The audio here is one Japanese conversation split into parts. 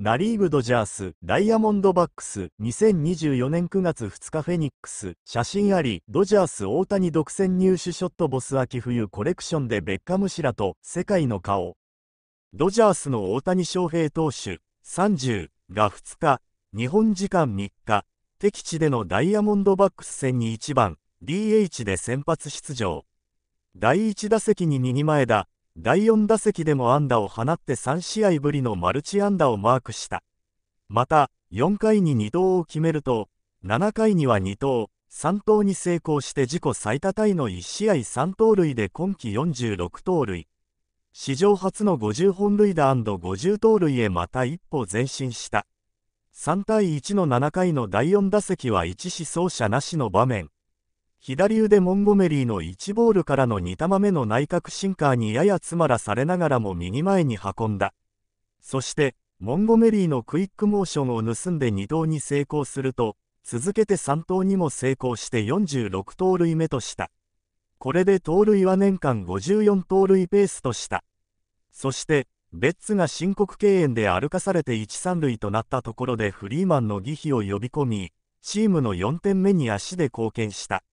ナリーグドジャース、ダイヤモンドバックス、2024年9月2日フェニックス、写真あり、ドジャース大谷独占入手ショットボス秋冬コレクションでベッカムシラと、世界の顔。ドジャースの大谷翔平投手、30が2日、日本時間3日、敵地でのダイヤモンドバックス戦に1番、DH で先発出場。第1打席に右前田、第4打席でも安打を放って3試合ぶりのマルチ安打をマークした。また、4回に2投を決めると、7回には2投、3投に成功して自己最多タイの1試合3盗塁で今季46盗塁。史上初の50本塁打 &50 盗塁へまた一歩前進した。3対1の7回の第4打席は1死走者なしの場面。左腕モンゴメリーの1ボールからの2球目の内角シンカーにやや詰まらされながらも右前に運んだ。そして、モンゴメリーのクイックモーションを盗んで2投に成功すると、続けて3投にも成功して46盗塁目とした。これで盗塁は年間54盗塁ペースとした。そして、ベッツが申告敬遠で歩かされて一三塁となったところでフリーマンの儀比を呼び込み、チームの4点目に足で貢献した。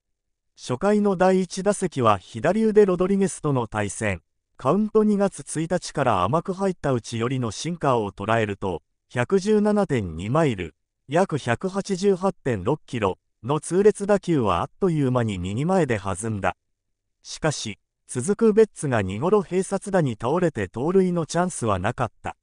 初回の第1打席は左腕ロドリゲスとの対戦。カウント2月1日から甘く入ったうちよりのシンカーを捉えると、117.2マイル、約188.6キロの痛烈打球はあっという間に右前で弾んだ。しかし、続くベッツが2頃併殺打に倒れて盗塁のチャンスはなかった。